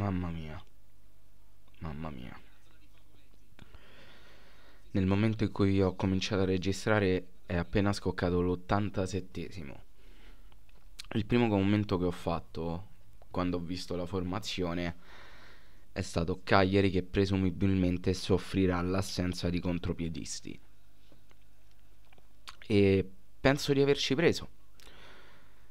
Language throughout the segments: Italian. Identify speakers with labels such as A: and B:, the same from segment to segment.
A: Mamma mia. Mamma mia. Nel momento in cui ho cominciato a registrare è appena scoccato l'87esimo. Il primo commento che ho fatto quando ho visto la formazione è stato Cagliari che presumibilmente soffrirà l'assenza di contropiedisti. E penso di averci preso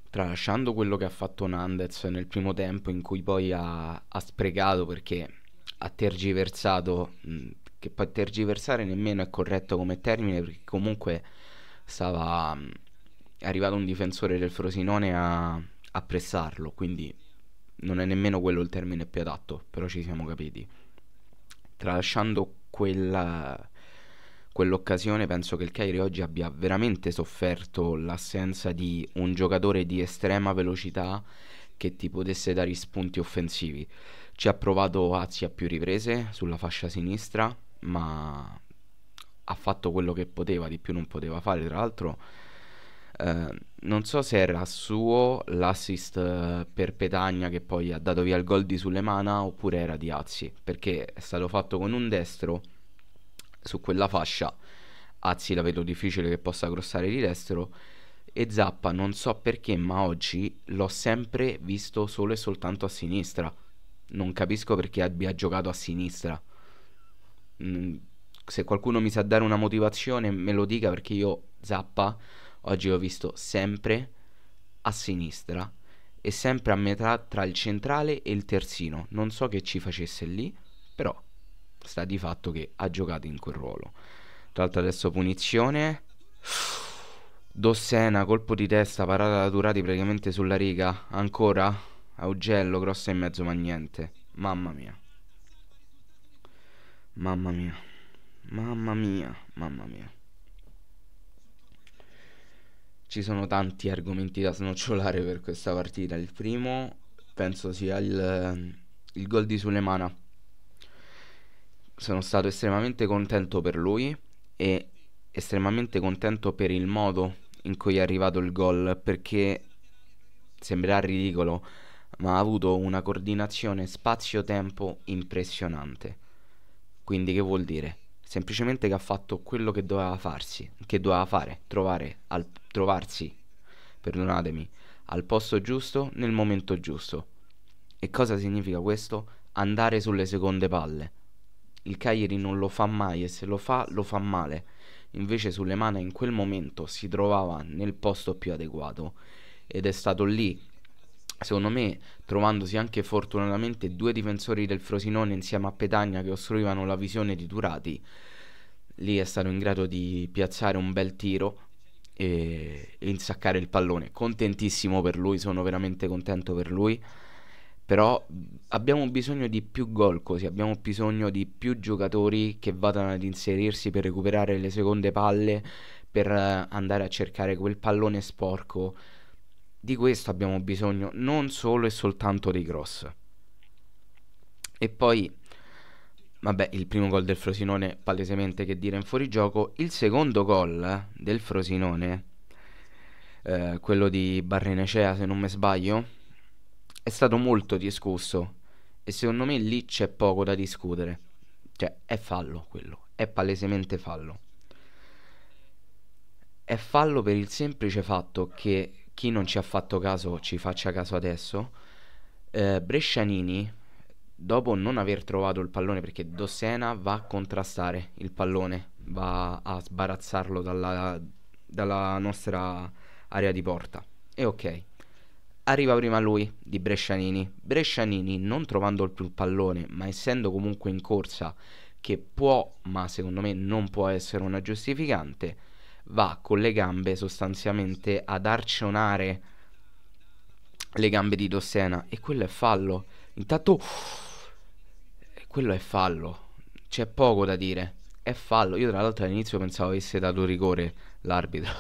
A: tralasciando quello che ha fatto Nandez nel primo tempo in cui poi ha, ha sprecato perché ha tergiversato, mh, che poi tergiversare nemmeno è corretto come termine perché comunque stava... Mh, è arrivato un difensore del Frosinone a, a pressarlo, quindi non è nemmeno quello il termine più adatto, però ci siamo capiti. Tralasciando quella, quell'occasione penso che il Cairo oggi abbia veramente sofferto l'assenza di un giocatore di estrema velocità che ti potesse dare spunti offensivi. Ci ha provato Azzi a più riprese sulla fascia sinistra, ma ha fatto quello che poteva, di più non poteva fare. Tra l'altro, eh, non so se era suo l'assist eh, per Petagna che poi ha dato via il gol di Sulemana oppure era di Azzi, perché è stato fatto con un destro su quella fascia Azzi la vedo difficile che possa crossare di destro e Zappa non so perché ma oggi l'ho sempre visto solo e soltanto a sinistra non capisco perché abbia giocato a sinistra mm, se qualcuno mi sa dare una motivazione me lo dica perché io Zappa oggi l'ho visto sempre a sinistra e sempre a metà tra il centrale e il terzino non so che ci facesse lì però sta di fatto che ha giocato in quel ruolo. Tra l'altro adesso punizione. Dossena, colpo di testa, parata da Durati praticamente sulla riga. Ancora? Augello, grossa in mezzo, ma niente. Mamma mia. Mamma mia. Mamma mia. Mamma mia. Ci sono tanti argomenti da snocciolare per questa partita. Il primo penso sia il, il gol di Sulemana sono stato estremamente contento per lui e estremamente contento per il modo in cui è arrivato il gol perché sembrerà ridicolo ma ha avuto una coordinazione spazio-tempo impressionante quindi che vuol dire? semplicemente che ha fatto quello che doveva farsi che doveva fare trovare al, trovarsi perdonatemi al posto giusto nel momento giusto e cosa significa questo? andare sulle seconde palle il Cagliari non lo fa mai e se lo fa lo fa male. Invece Sulemana in quel momento si trovava nel posto più adeguato ed è stato lì, secondo me, trovandosi anche fortunatamente due difensori del Frosinone insieme a Petagna che ostruivano la visione di Durati, lì è stato in grado di piazzare un bel tiro e, e insaccare il pallone. Contentissimo per lui, sono veramente contento per lui però abbiamo bisogno di più gol così, abbiamo bisogno di più giocatori che vadano ad inserirsi per recuperare le seconde palle, per eh, andare a cercare quel pallone sporco. Di questo abbiamo bisogno, non solo e soltanto dei cross. E poi, vabbè, il primo gol del Frosinone palesemente che dire in fuorigioco, il secondo gol del Frosinone, eh, quello di Barrenecea se non mi sbaglio, è stato molto discusso e secondo me lì c'è poco da discutere. Cioè, è fallo quello, è palesemente fallo. È fallo per il semplice fatto che chi non ci ha fatto caso ci faccia caso adesso. Eh, Brescianini, dopo non aver trovato il pallone, perché Dossena va a contrastare il pallone, va a sbarazzarlo dalla, dalla nostra area di porta. E ok, arriva prima lui di Brescianini. Brescianini, non trovando il più pallone, ma essendo comunque in corsa, che può, ma secondo me non può essere una giustificante, va con le gambe sostanzialmente ad arcionare le gambe di Dossena. E quello è fallo. Intanto, quello è fallo. C'è poco da dire. È fallo. Io, tra l'altro, all'inizio pensavo avesse dato rigore l'arbitro.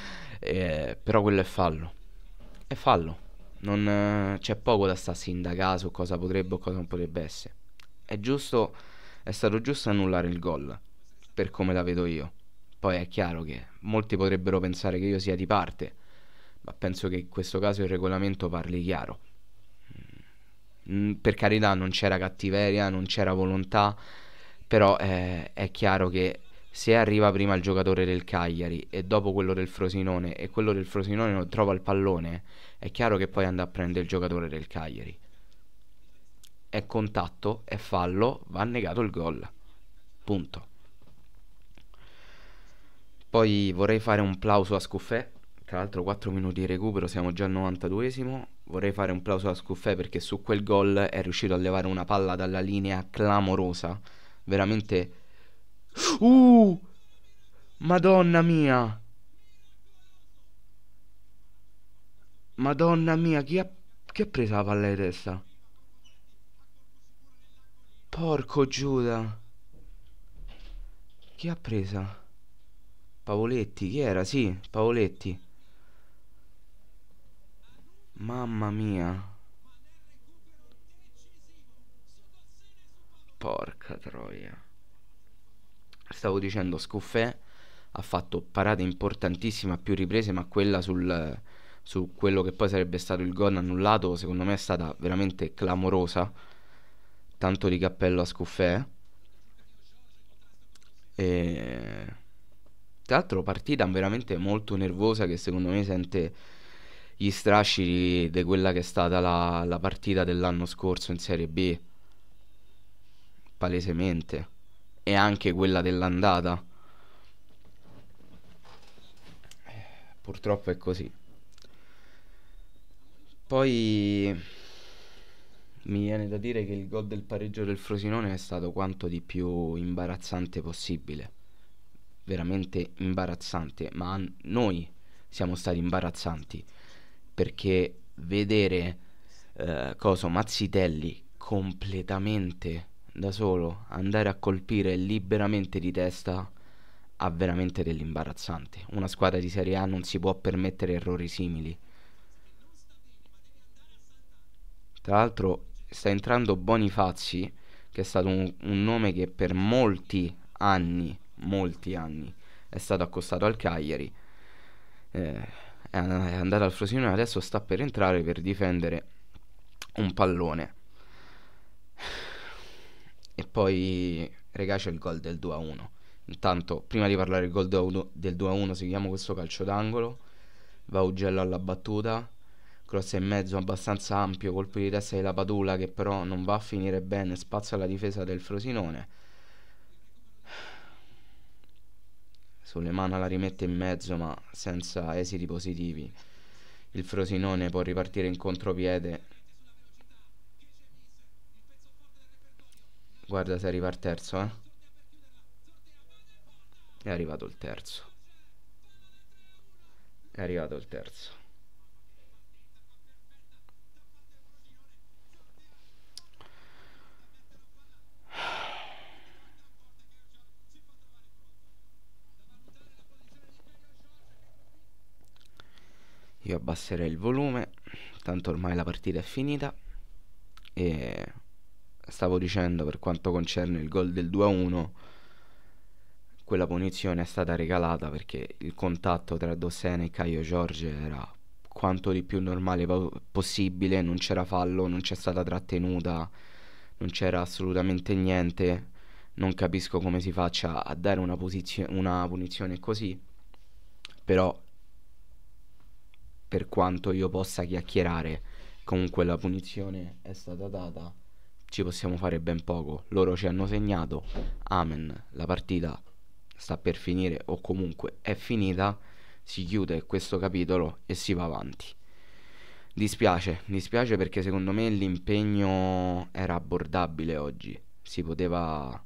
A: eh, però quello è fallo. È fallo. Non, eh, c'è poco da stare a sindacare su cosa potrebbe o cosa non potrebbe essere. È giusto, è stato giusto annullare il gol, per come la vedo io. Poi è chiaro che molti potrebbero pensare che io sia di parte, ma penso che in questo caso il regolamento parli chiaro. Mm, mm, per carità non c'era cattiveria, non c'era volontà, però eh, è chiaro che se arriva prima il giocatore del Cagliari e dopo quello del Frosinone e quello del Frosinone non trova il pallone, è chiaro che poi andrà a prendere il giocatore del Cagliari. È contatto, è fallo, va negato il gol. Punto. Poi vorrei fare un plauso a Scuffè. Tra l'altro 4 minuti di recupero, siamo già al 92esimo. Vorrei fare un plauso a Scuffè perché su quel gol è riuscito a levare una palla dalla linea clamorosa. Veramente Uh! Madonna mia! Madonna mia, chi ha, chi ha preso la palla di testa? Porco Giuda! Chi ha presa? Pavoletti, chi era? Sì, Pavoletti. Mamma mia. Porca troia stavo dicendo, Scoffè ha fatto parate importantissime a più riprese, ma quella sul, su quello che poi sarebbe stato il gol annullato, secondo me è stata veramente clamorosa. Tanto di cappello a Scoffè. E... Tra l'altro partita veramente molto nervosa che secondo me sente gli strascichi di quella che è stata la, la partita dell'anno scorso in Serie B. Palesemente e anche quella dell'andata. Purtroppo è così. Poi mi viene da dire che il gol del pareggio del Frosinone è stato quanto di più imbarazzante possibile. Veramente imbarazzante, ma noi siamo stati imbarazzanti perché vedere eh, Coso Mazzitelli completamente da solo andare a colpire liberamente di testa ha veramente dell'imbarazzante. Una squadra di Serie A non si può permettere errori simili. Tra l'altro sta entrando Bonifazzi, che è stato un, un nome che per molti anni, molti anni, è stato accostato al Cagliari. Eh, è andato al Frosinone, adesso sta per entrare per difendere un pallone e poi regà c'è il gol del 2-1. Intanto, prima di parlare del gol del 2-1, seguiamo questo calcio d'angolo. Va Ugello alla battuta, cross in mezzo abbastanza ampio, colpo di testa la Padula che però non va a finire bene, spazza la difesa del Frosinone. Sulle Sulemana la rimette in mezzo ma senza esiti positivi. Il Frosinone può ripartire in contropiede Guarda se arriva il terzo, eh. È arrivato il terzo. È arrivato il terzo. Io abbasserei il volume, tanto ormai la partita è finita e stavo dicendo per quanto concerne il gol del 2-1, quella punizione è stata regalata perché il contatto tra Dossene e Caio Giorge era quanto di più normale possibile, non c'era fallo, non c'è stata trattenuta, non c'era assolutamente niente, non capisco come si faccia a dare una, posizio- una punizione così, però per quanto io possa chiacchierare, comunque la punizione è stata data ci possiamo fare ben poco. Loro ci hanno segnato, amen, la partita sta per finire o comunque è finita, si chiude questo capitolo e si va avanti. Dispiace, dispiace perché secondo me l'impegno era abbordabile oggi, si poteva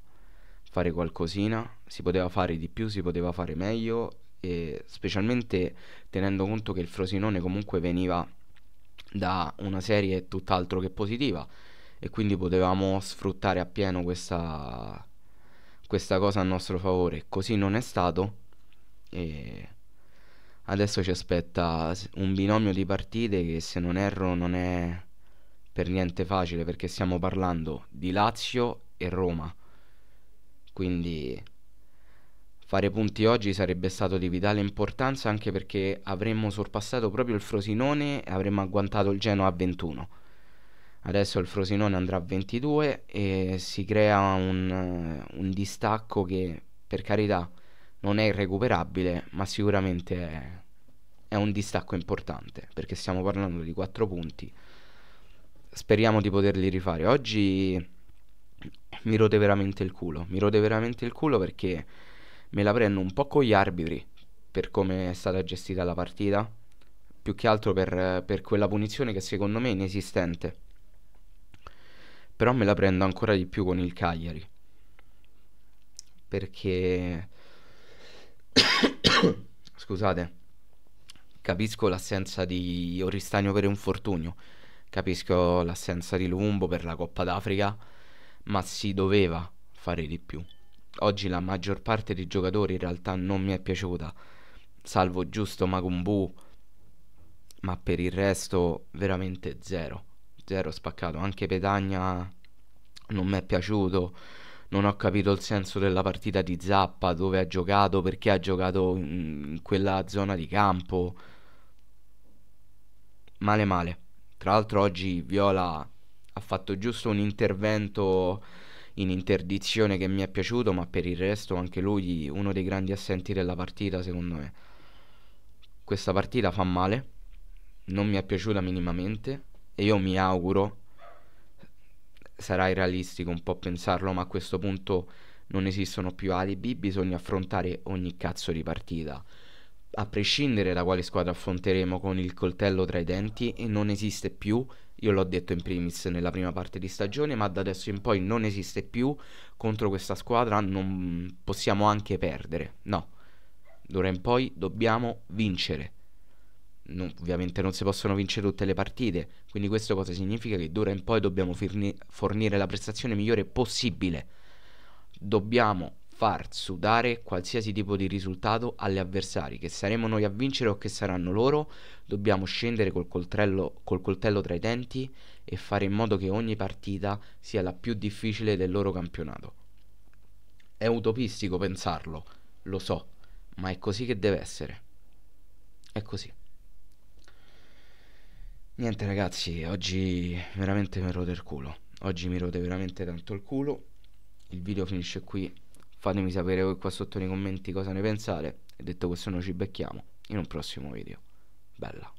A: fare qualcosina, si poteva fare di più, si poteva fare meglio e specialmente tenendo conto che il Frosinone comunque veniva da una serie tutt'altro che positiva e quindi potevamo sfruttare appieno questa, questa cosa a nostro favore. Così non è stato e adesso ci aspetta un binomio di partite che se non erro non è per niente facile perché stiamo parlando di Lazio e Roma. Quindi fare punti oggi sarebbe stato di vitale importanza anche perché avremmo sorpassato proprio il Frosinone e avremmo agguantato il Genoa a 21. Adesso il Frosinone andrà a 22 e si crea un, un distacco che per carità non è irrecuperabile, ma sicuramente è, è un distacco importante perché stiamo parlando di 4 punti. Speriamo di poterli rifare. Oggi mi rode veramente il culo. Mi rode veramente il culo perché me la prendo un po' con gli arbitri per come è stata gestita la partita. Più che altro per, per quella punizione che secondo me è inesistente però me la prendo ancora di più con il Cagliari. Perché scusate, capisco l'assenza di Oristagno per un fortunio, capisco l'assenza di Lumbo per la Coppa d'Africa, ma si doveva fare di più. Oggi la maggior parte dei giocatori in realtà non mi è piaciuta, salvo giusto Magumbu, ma per il resto veramente zero ero spaccato. Anche Petagna non mi è piaciuto. Non ho capito il senso della partita di Zappa, dove ha giocato, perché ha giocato in quella zona di campo. Male male. Tra l'altro oggi Viola ha fatto giusto un intervento in interdizione che mi è piaciuto, ma per il resto anche lui uno dei grandi assenti della partita, secondo me. Questa partita fa male, non mi è piaciuta minimamente e io mi auguro, sarai realistico un po' pensarlo, ma a questo punto non esistono più alibi, bisogna affrontare ogni cazzo di partita. A prescindere da quale squadra affronteremo con il coltello tra i denti e non esiste più, io l'ho detto in primis nella prima parte di stagione, ma da adesso in poi non esiste più, contro questa squadra non possiamo anche perdere, no. D'ora in poi dobbiamo vincere non, ovviamente non si possono vincere tutte le partite, quindi questo cosa significa? Che d'ora in poi dobbiamo firni, fornire la prestazione migliore possibile, dobbiamo far sudare qualsiasi tipo di risultato agli avversari, che saremo noi a vincere o che saranno loro, dobbiamo scendere col, coltello, col coltello tra i denti e fare in modo che ogni partita sia la più difficile del loro campionato. È utopistico pensarlo, lo so, ma è così che deve essere. È così. Niente ragazzi, oggi veramente mi rode il culo. Oggi mi rode veramente tanto il culo. Il video finisce qui. Fatemi sapere voi qua sotto nei commenti cosa ne pensate. E detto questo noi ci becchiamo in un prossimo video. Bella.